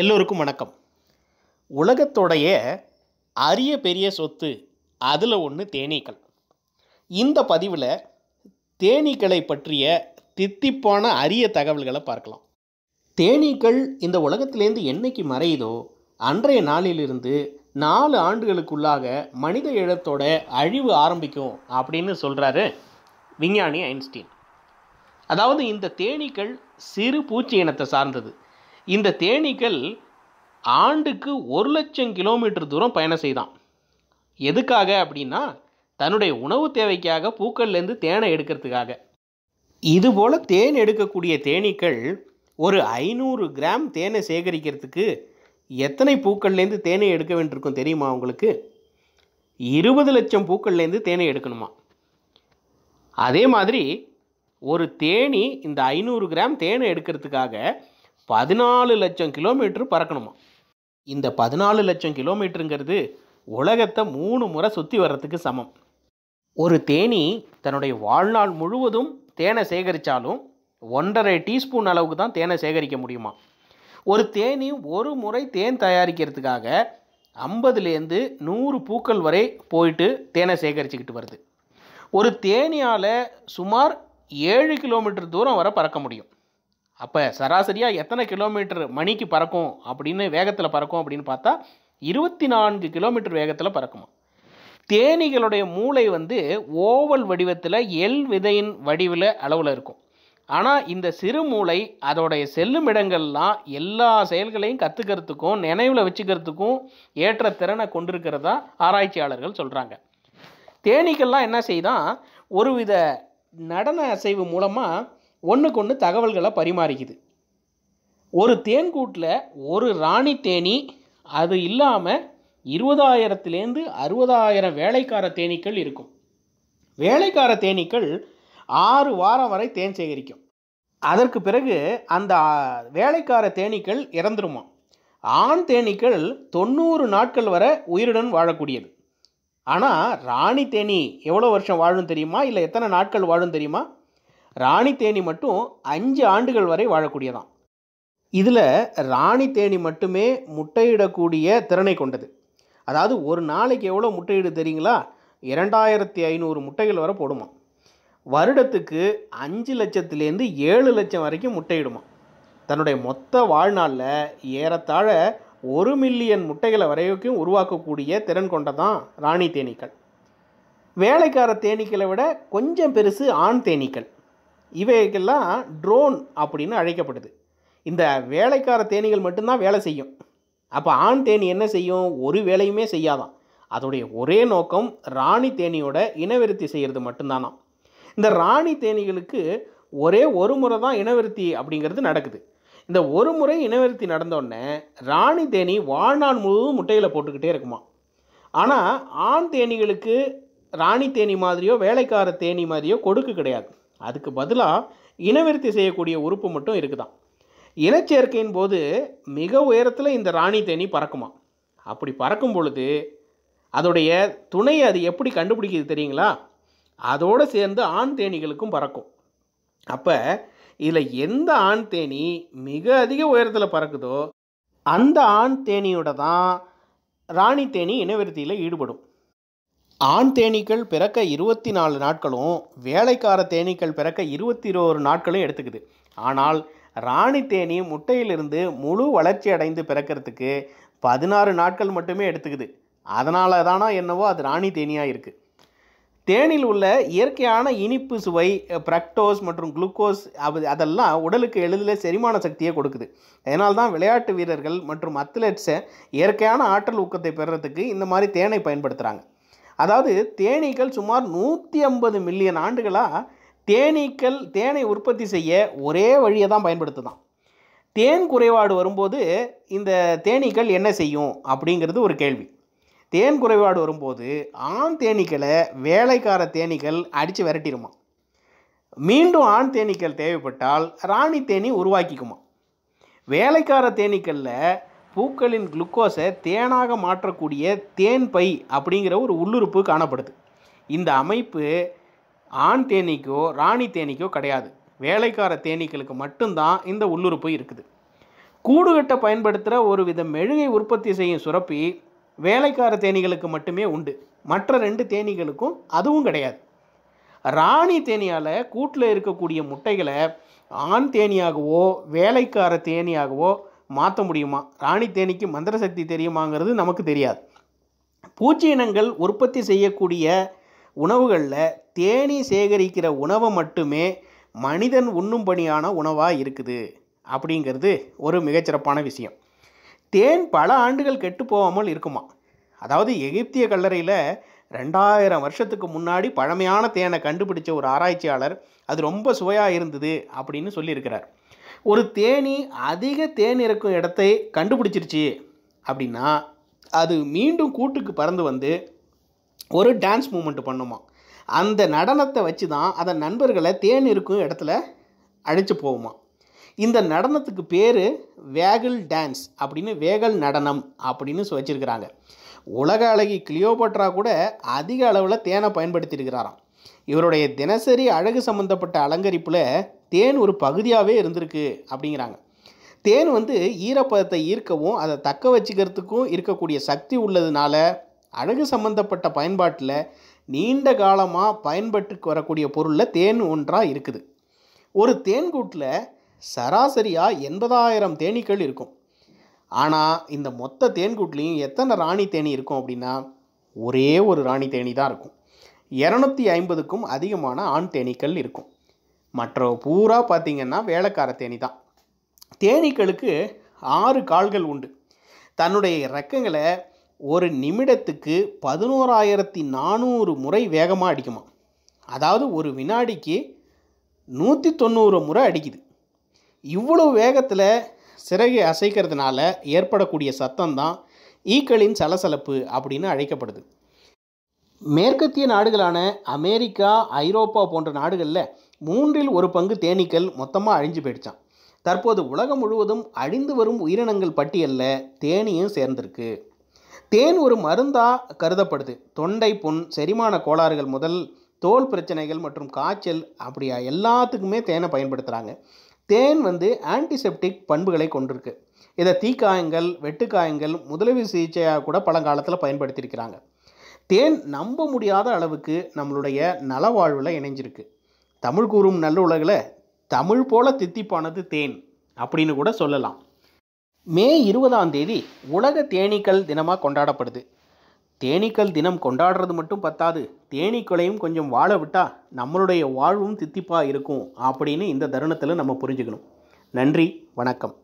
எல்லோருக்கும் வணக்கம் உலகத்தோடைய அரிய பெரிய சொத்து அதில் ஒன்று தேனீக்கள் இந்த பதிவில் தேனீக்களை பற்றிய தித்திப்பான அரிய தகவல்களை பார்க்கலாம் தேனீக்கள் இந்த உலகத்திலேருந்து என்னைக்கு மறையுதோ அன்றைய நாளிலிருந்து நாலு ஆண்டுகளுக்குள்ளாக மனித இழத்தோட அழிவு ஆரம்பிக்கும் அப்படின்னு சொல்கிறாரு விஞ்ஞானி ஐன்ஸ்டீன் அதாவது இந்த தேனீக்கள் சிறு பூச்சி இனத்தை சார்ந்தது இந்த தேனீக்கள் ஆண்டுக்கு ஒரு லட்சம் கிலோமீட்டர் தூரம் பயணம் செய்தான் எதுக்காக அப்படின்னா தன்னுடைய உணவு தேவைக்காக பூக்கள்லேருந்து தேனை எடுக்கிறதுக்காக இதுபோல் தேன் எடுக்கக்கூடிய தேனீக்கள் ஒரு ஐநூறு கிராம் தேனை சேகரிக்கிறதுக்கு எத்தனை பூக்கள்லேருந்து தேனை எடுக்க வேண்டியிருக்கும் தெரியுமா உங்களுக்கு இருபது லட்சம் பூக்கள்லேருந்து தேனை எடுக்கணுமா அதே மாதிரி ஒரு தேனி இந்த ஐநூறு கிராம் தேனை எடுக்கிறதுக்காக பதினாலு லட்சம் கிலோமீட்ரு பறக்கணுமா இந்த பதினாலு லட்சம் கிலோமீட்டருங்கிறது உலகத்தை மூணு முறை சுற்றி வர்றதுக்கு சமம் ஒரு தேனி தன்னுடைய வாழ்நாள் முழுவதும் தேனை சேகரித்தாலும் ஒன்றரை டீஸ்பூன் அளவுக்கு தான் தேனை சேகரிக்க முடியுமா ஒரு தேனி ஒரு முறை தேன் தயாரிக்கிறதுக்காக ஐம்பதுலேருந்து நூறு பூக்கள் வரை போயிட்டு தேனை சேகரிச்சுக்கிட்டு வருது ஒரு தேனியால் சுமார் ஏழு கிலோமீட்டர் தூரம் வர பறக்க முடியும் அப்போ சராசரியாக எத்தனை கிலோமீட்டர் மணிக்கு பறக்கும் அப்படின்னு வேகத்தில் பறக்கும் அப்படின்னு பார்த்தா இருபத்தி நான்கு கிலோமீட்டர் வேகத்தில் பறக்குமா தேனிகளுடைய மூளை வந்து ஓவல் வடிவத்தில் எல் விதையின் வடிவில் அளவில் இருக்கும் ஆனால் இந்த சிறு மூளை அதோடைய செல்லும் இடங்கள்லாம் எல்லா செயல்களையும் கற்றுக்கிறதுக்கும் நினைவில் வச்சுக்கிறதுக்கும் ஏற்ற திறனை கொண்டிருக்கிறதா ஆராய்ச்சியாளர்கள் சொல்கிறாங்க தேனீக்கள்லாம் என்ன செய்தான் ஒருவித நடன அசைவு மூலமாக ஒன்றுக்கு ஒன்று தகவல்களை பரிமாறிக்குது ஒரு தேன்கூட்டில் ஒரு ராணி தேனி அது இல்லாமல் இருபதாயிரத்துலேருந்து அறுபதாயிரம் வேலைக்கார தேனீக்கள் இருக்கும் வேலைக்கார தேனீக்கள் ஆறு வாரம் வரை தேன் சேகரிக்கும் அதற்கு பிறகு அந்த வேலைக்கார தேனீக்கள் இறந்துருமா ஆண் தேனீக்கள் தொண்ணூறு நாட்கள் வரை உயிருடன் வாழக்கூடியது ஆனால் ராணி தேனி எவ்வளோ வருஷம் வாழும் தெரியுமா இல்லை எத்தனை நாட்கள் வாழும் தெரியுமா ராணி தேனி மட்டும் அஞ்சு ஆண்டுகள் வரை வாழக்கூடியதான் இதில் ராணி தேனி மட்டுமே முட்டையிடக்கூடிய திறனை கொண்டது அதாவது ஒரு நாளைக்கு எவ்வளோ முட்டையிடு தெரியுங்களா இரண்டாயிரத்தி ஐநூறு முட்டைகள் வரை போடுமா வருடத்துக்கு அஞ்சு லட்சத்துலேருந்து ஏழு லட்சம் வரைக்கும் முட்டையிடுமா தன்னுடைய மொத்த வாழ்நாளில் ஏறத்தாழ ஒரு மில்லியன் முட்டைகளை வரைக்கும் உருவாக்கக்கூடிய திறன் கொண்டதான் ராணி தேனீக்கள் வேலைக்கார தேனீக்களை விட கொஞ்சம் பெருசு ஆண் தேனீக்கள் இவைக்கெல்லாம் ட்ரோன் அப்படின்னு அழைக்கப்படுது இந்த வேலைக்கார தேனிகள் மட்டும்தான் வேலை செய்யும் அப்போ ஆண் தேனி என்ன செய்யும் ஒரு வேலையுமே செய்யாதான் அதோடைய ஒரே நோக்கம் ராணி தேனியோட இனவிருத்தி செய்கிறது மட்டும்தானாம் இந்த ராணி தேனிகளுக்கு ஒரே ஒரு முறை தான் இனவிருத்தி அப்படிங்கிறது நடக்குது இந்த ஒரு முறை இனவிருத்தி நடந்தோடனே ராணி தேனி வாழ்நாள் முழுவதும் முட்டையில் போட்டுக்கிட்டே இருக்குமா ஆனால் ஆண் தேனிகளுக்கு ராணி தேனி மாதிரியோ வேலைக்கார தேனி மாதிரியோ கொடுக்கு கிடையாது அதுக்கு பதிலாக இனவிருத்தி செய்யக்கூடிய உறுப்பு மட்டும் இருக்குதான் இனச்சேர்க்கையின் போது மிக உயரத்தில் இந்த ராணி தேனி பறக்குமா அப்படி பறக்கும் பொழுது அதோடைய துணையை அது எப்படி கண்டுபிடிக்கிது தெரியுங்களா அதோடு சேர்ந்து ஆண் தேனிகளுக்கும் பறக்கும் அப்போ இதில் எந்த ஆண் தேனி மிக அதிக உயரத்தில் பறக்குதோ அந்த ஆண் தேனியோட தான் ராணி தேனி இனவிருத்தியில் ஈடுபடும் ஆண் தேனீக்கள் பிறக்க இருபத்தி நாலு நாட்களும் வேலைக்கார தேனீக்கள் பிறக்க இருபத்தி ஒரு நாட்களும் எடுத்துக்குது ஆனால் ராணி தேனி முட்டையிலிருந்து முழு வளர்ச்சி அடைந்து பிறக்கிறதுக்கு பதினாறு நாட்கள் மட்டுமே எடுத்துக்குது அதனால தானா என்னவோ அது ராணி தேனியாக இருக்குது தேனில் உள்ள இயற்கையான இனிப்பு சுவை பிரக்டோஸ் மற்றும் குளுக்கோஸ் அது அதெல்லாம் உடலுக்கு எளிதில் செரிமான சக்தியை கொடுக்குது தான் விளையாட்டு வீரர்கள் மற்றும் அத்லெட்ஸை இயற்கையான ஆற்றல் ஊக்கத்தை பெறுறதுக்கு இந்த மாதிரி தேனை பயன்படுத்துகிறாங்க அதாவது தேனீக்கள் சுமார் நூற்றி ஐம்பது மில்லியன் ஆண்டுகளாக தேனீக்கள் தேனை உற்பத்தி செய்ய ஒரே வழியை தான் பயன்படுத்துதான் தேன் குறைபாடு வரும்போது இந்த தேனீக்கள் என்ன செய்யும் அப்படிங்கிறது ஒரு கேள்வி தேன் குறைபாடு வரும்போது ஆண் தேனீக்களை வேலைக்கார தேனீக்கள் அடித்து விரட்டிடுமா மீண்டும் ஆண் தேனீக்கள் தேவைப்பட்டால் ராணி தேனி உருவாக்கிக்குமா வேலைக்கார தேனீக்களில் பூக்களின் குளுக்கோஸை தேனாக மாற்றக்கூடிய தேன் பை அப்படிங்கிற ஒரு உள்ளுறுப்பு காணப்படுது இந்த அமைப்பு ஆண் தேனீக்கோ ராணி தேனீக்கோ கிடையாது வேலைக்கார தேனீக்களுக்கு மட்டும்தான் இந்த உள்ளுறுப்பு இருக்குது கூடுகட்டை பயன்படுத்துகிற ஒரு வித மெழுகை உற்பத்தி செய்யும் சுரப்பி வேலைக்கார தேனீகளுக்கு மட்டுமே உண்டு மற்ற ரெண்டு தேனீகளுக்கும் அதுவும் கிடையாது ராணி தேனியால் கூட்டில் இருக்கக்கூடிய முட்டைகளை ஆண் தேனியாகவோ வேலைக்கார தேனியாகவோ மாற்ற முடியுமா ராணி தேனிக்கு மந்திர சக்தி தெரியுமாங்கிறது நமக்கு தெரியாது பூச்சி இனங்கள் உற்பத்தி செய்யக்கூடிய உணவுகளில் தேனி சேகரிக்கிற உணவை மட்டுமே மனிதன் உண்ணும்படியான உணவாக இருக்குது அப்படிங்கிறது ஒரு மிகச்சிறப்பான விஷயம் தேன் பல ஆண்டுகள் கெட்டு போகாமல் இருக்குமா அதாவது எகிப்திய கல்லறையில் ரெண்டாயிரம் வருஷத்துக்கு முன்னாடி பழமையான தேனை கண்டுபிடிச்ச ஒரு ஆராய்ச்சியாளர் அது ரொம்ப சுவையாக இருந்தது அப்படின்னு சொல்லியிருக்கிறார் ஒரு தேனி அதிக தேன் இருக்கும் இடத்தை கண்டுபிடிச்சிருச்சு அப்படின்னா அது மீண்டும் கூட்டுக்கு பறந்து வந்து ஒரு டான்ஸ் மூமெண்ட் பண்ணுமா அந்த நடனத்தை வச்சு தான் அதன் நண்பர்களை தேன் இருக்கும் இடத்துல அழைச்சி போகுமா இந்த நடனத்துக்கு பேர் வேகல் டான்ஸ் அப்படின்னு வேகல் நடனம் அப்படின்னு வச்சுருக்கிறாங்க உலக அழகி கிளியோபட்ரா கூட அதிக அளவில் தேனை பயன்படுத்தியிருக்கிறாராம் இவருடைய தினசரி அழகு சம்பந்தப்பட்ட அலங்கரிப்பில் தேன் ஒரு பகுதியாகவே இருந்திருக்கு அப்படிங்கிறாங்க தேன் வந்து ஈரப்பதத்தை ஈர்க்கவும் அதை தக்க வச்சுக்கிறதுக்கும் இருக்கக்கூடிய சக்தி உள்ளதுனால அழகு சம்பந்தப்பட்ட பயன்பாட்டில் நீண்ட காலமாக பயன்பட்டு வரக்கூடிய பொருளில் தேன் ஒன்றாக இருக்குது ஒரு தேன்கூட்டில் சராசரியாக எண்பதாயிரம் தேனீக்கள் இருக்கும் ஆனால் இந்த மொத்த தேன்கூட்லேயும் எத்தனை ராணி தேனி இருக்கும் அப்படின்னா ஒரே ஒரு ராணி தேனி தான் இருக்கும் இரநூத்தி ஐம்பதுக்கும் அதிகமான ஆண் தேனீக்கள் இருக்கும் மற்ற பூரா பார்த்திங்கன்னா வேலைக்கார தேனி தான் தேனீக்களுக்கு ஆறு கால்கள் உண்டு தன்னுடைய இரக்கங்களை ஒரு நிமிடத்துக்கு பதினோராயிரத்தி நானூறு முறை வேகமாக அடிக்குமா அதாவது ஒரு வினாடிக்கு நூற்றி தொண்ணூறு முறை அடிக்குது இவ்வளோ வேகத்தில் சிறகை அசைக்கிறதுனால ஏற்படக்கூடிய சத்தம் தான் ஈக்களின் சலசலப்பு அப்படின்னு அழைக்கப்படுது மேற்கத்திய நாடுகளான அமெரிக்கா ஐரோப்பா போன்ற நாடுகளில் மூன்றில் ஒரு பங்கு தேனீக்கள் மொத்தமாக அழிஞ்சு போயிடுச்சான் தற்போது உலகம் முழுவதும் அழிந்து வரும் உயிரினங்கள் பட்டியலில் தேனியும் சேர்ந்திருக்கு தேன் ஒரு மருந்தாக கருதப்படுது தொண்டை புண் செரிமான கோளாறுகள் முதல் தோல் பிரச்சனைகள் மற்றும் காய்ச்சல் அப்படியா எல்லாத்துக்குமே தேனை பயன்படுத்துகிறாங்க தேன் வந்து ஆன்டிசெப்டிக் பண்புகளை கொண்டிருக்கு இதை தீக்காயங்கள் வெட்டுக்காயங்கள் முதலீடு சிகிச்சையாக கூட பழங்காலத்தில் பயன்படுத்தியிருக்கிறாங்க தேன் நம்ப முடியாத அளவுக்கு நம்மளுடைய நலவாழ்வில் இணைஞ்சிருக்கு தமிழ் கூறும் நல்ல உலகில் தமிழ் போல தித்திப்பானது தேன் அப்படின்னு கூட சொல்லலாம் மே இருபதாம் தேதி உலக தேனீக்கள் தினமாக கொண்டாடப்படுது தேனீக்கள் தினம் கொண்டாடுறது மட்டும் பத்தாது தேனீக்களையும் கொஞ்சம் வாழ விட்டால் நம்மளுடைய வாழ்வும் தித்திப்பாக இருக்கும் அப்படின்னு இந்த தருணத்தில் நம்ம புரிஞ்சுக்கணும் நன்றி வணக்கம்